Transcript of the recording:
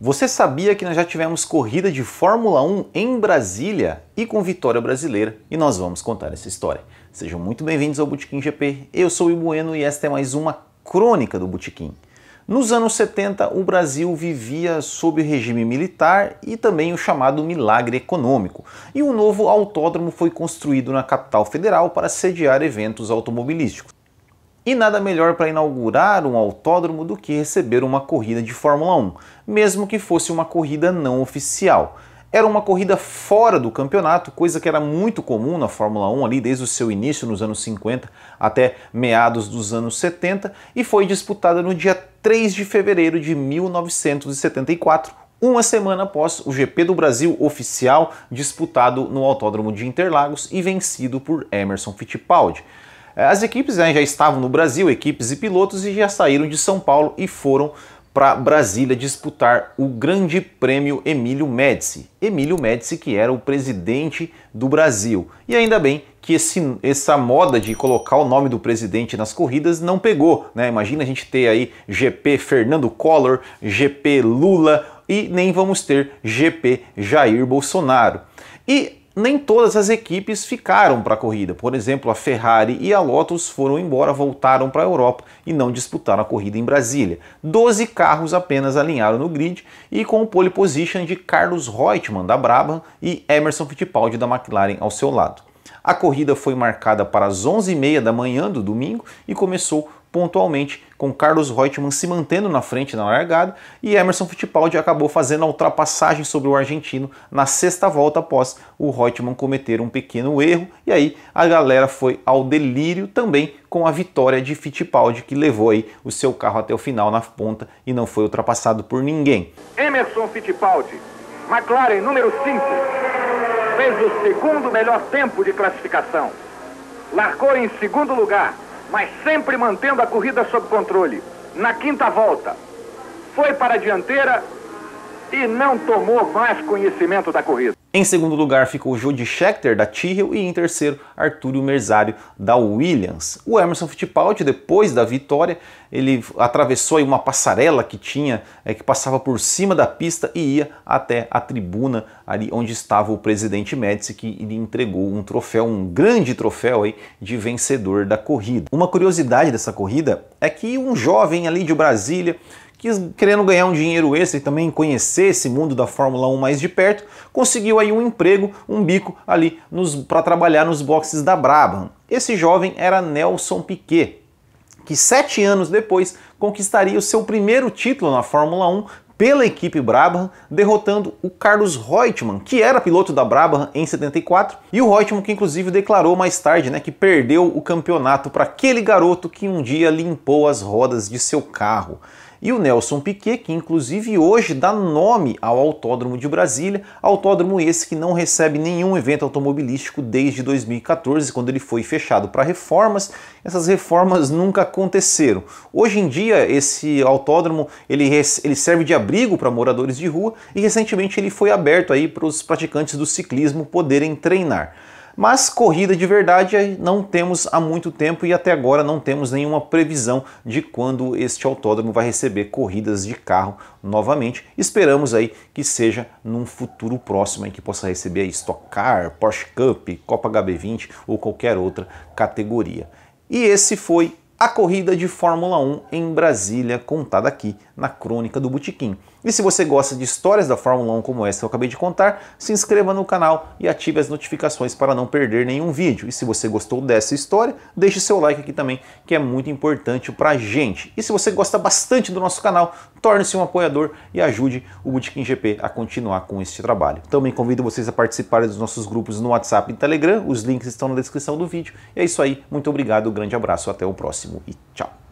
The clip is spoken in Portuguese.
Você sabia que nós já tivemos corrida de Fórmula 1 em Brasília e com vitória brasileira? E nós vamos contar essa história. Sejam muito bem-vindos ao Botequim GP. Eu sou o Bueno e esta é mais uma crônica do Botequim. Nos anos 70, o Brasil vivia sob regime militar e também o chamado milagre econômico, e um novo autódromo foi construído na capital federal para sediar eventos automobilísticos. E nada melhor para inaugurar um autódromo do que receber uma corrida de Fórmula 1, mesmo que fosse uma corrida não oficial. Era uma corrida fora do campeonato, coisa que era muito comum na Fórmula 1 ali desde o seu início nos anos 50 até meados dos anos 70 e foi disputada no dia 3 de fevereiro de 1974, uma semana após o GP do Brasil oficial disputado no Autódromo de Interlagos e vencido por Emerson Fittipaldi. As equipes né, já estavam no Brasil, equipes e pilotos, e já saíram de São Paulo e foram para Brasília disputar o Grande Prêmio Emílio Médici. Emílio Médici, que era o presidente do Brasil. E ainda bem que esse, essa moda de colocar o nome do presidente nas corridas não pegou. Né? Imagina a gente ter aí GP Fernando Collor, GP Lula e nem vamos ter GP Jair Bolsonaro. E nem todas as equipes ficaram para a corrida. Por exemplo, a Ferrari e a Lotus foram embora, voltaram para a Europa e não disputaram a corrida em Brasília. Doze carros apenas alinharam no grid e com o pole position de Carlos Reutemann da Brabham e Emerson Fittipaldi da McLaren ao seu lado. A corrida foi marcada para as 11h30 da manhã do domingo e começou pontualmente, com Carlos Reutemann se mantendo na frente na largada e Emerson Fittipaldi acabou fazendo a ultrapassagem sobre o argentino na sexta volta após o Reutemann cometer um pequeno erro e aí a galera foi ao delírio também com a vitória de Fittipaldi que levou aí o seu carro até o final na ponta e não foi ultrapassado por ninguém. Emerson Fittipaldi, McLaren número 5 fez o segundo melhor tempo de classificação. Largou em segundo lugar, mas sempre mantendo a corrida sob controle. Na quinta volta, foi para a dianteira e não tomou mais conhecimento da corrida. Em segundo lugar ficou o Jody Scheckter da Tyrrell e em terceiro Arturo Merzário da Williams. O Emerson Fittipaldi, depois da vitória, ele atravessou uma passarela que tinha, é, que passava por cima da pista e ia até a tribuna ali onde estava o presidente Médici que lhe entregou um troféu, um grande troféu aí de vencedor da corrida. Uma curiosidade dessa corrida é que um jovem ali de Brasília quis querendo ganhar um dinheiro extra e também conhecer esse mundo da Fórmula 1 mais de perto, conseguiu aí um emprego, um bico ali para trabalhar nos boxes da Brabham. Esse jovem era Nelson Piquet, que sete anos depois conquistaria o seu primeiro título na Fórmula 1 pela equipe Brabham, derrotando o Carlos Reutemann, que era piloto da Brabham em 74, e o Reutemann que inclusive declarou mais tarde né, que perdeu o campeonato para aquele garoto que um dia limpou as rodas de seu carro e o Nelson Piquet, que inclusive hoje dá nome ao Autódromo de Brasília, autódromo esse que não recebe nenhum evento automobilístico desde 2014, quando ele foi fechado para reformas. Essas reformas nunca aconteceram. Hoje em dia, esse autódromo ele, ele serve de abrigo para moradores de rua e recentemente ele foi aberto aí para os praticantes do ciclismo poderem treinar. Mas corrida de verdade não temos há muito tempo e até agora não temos nenhuma previsão de quando este autódromo vai receber corridas de carro novamente. Esperamos aí que seja num futuro próximo em que possa receber a Stock Car, Porsche Cup, Copa HB20 ou qualquer outra categoria. E esse foi a corrida de Fórmula 1 em Brasília contada aqui na Crônica do Botequim. E se você gosta de histórias da Fórmula 1 como essa que eu acabei de contar, se inscreva no canal e ative as notificações para não perder nenhum vídeo. E se você gostou dessa história, deixe seu like aqui também, que é muito importante para a gente. E se você gosta bastante do nosso canal, torne-se um apoiador e ajude o Botequim GP a continuar com este trabalho. Também convido vocês a participarem dos nossos grupos no WhatsApp e Telegram, os links estão na descrição do vídeo. E é isso aí, muito obrigado, um grande abraço, até o próximo e tchau!